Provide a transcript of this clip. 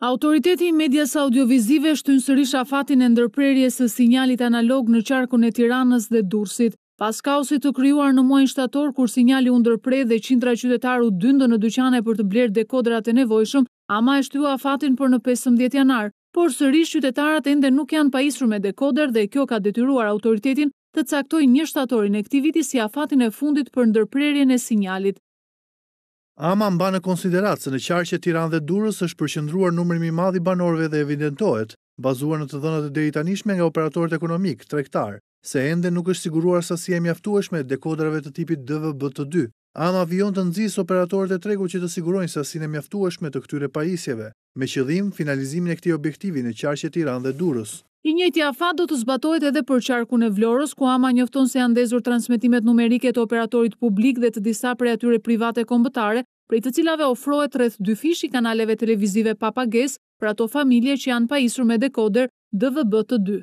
Autoriteti i medias audiovizive shtyn sërish afatin e ndërprerjes së sinjalit analog në qarkun e Tiranës dhe Durrësit. Pas kaosit të krijuar në muajin shtator kur sinjali u ndërpre dhe qindra qytetarë u dyndën në dyqane për të blerë dekodrat e nevojshëm, ama e shtyu afatin për në 15 janar. Por sërish qytetarët ende nuk janë pajisur me dekoder dhe kjo ka detyruar autoritetin të caktojë një shtatorin e këtij viti si afatin e fundit për ndërprerjen e sinjalit. Ama mba në konsiderat se në qarqe Tiran dhe Durës është përshëndruar numërimi mi madhi banorve dhe evidentohet, bazuar në të dhënët e deritanishme nga operatorët ekonomik, trektar, se ende nuk është siguruar sa si e mjaftueshme dekodrave të tipit DVB të 2. Ama vion të nëzis operatorët e tregu që të sigurojnë sa si e mjaftueshme të këtyre pajisjeve, me qëdhim finalizimin e këti objektivi në qarqe Tiran dhe Durës. I njëti afat do të zbatojt edhe për qarku në vlorës, ku ama njëfton se janë dezur transmitimet numerike të operatorit publik dhe të disa prej atyre private kombëtare, prej të cilave ofrohet rreth dy fish i kanaleve televizive papages për ato familje që janë pa isur me dekoder DVB të dy.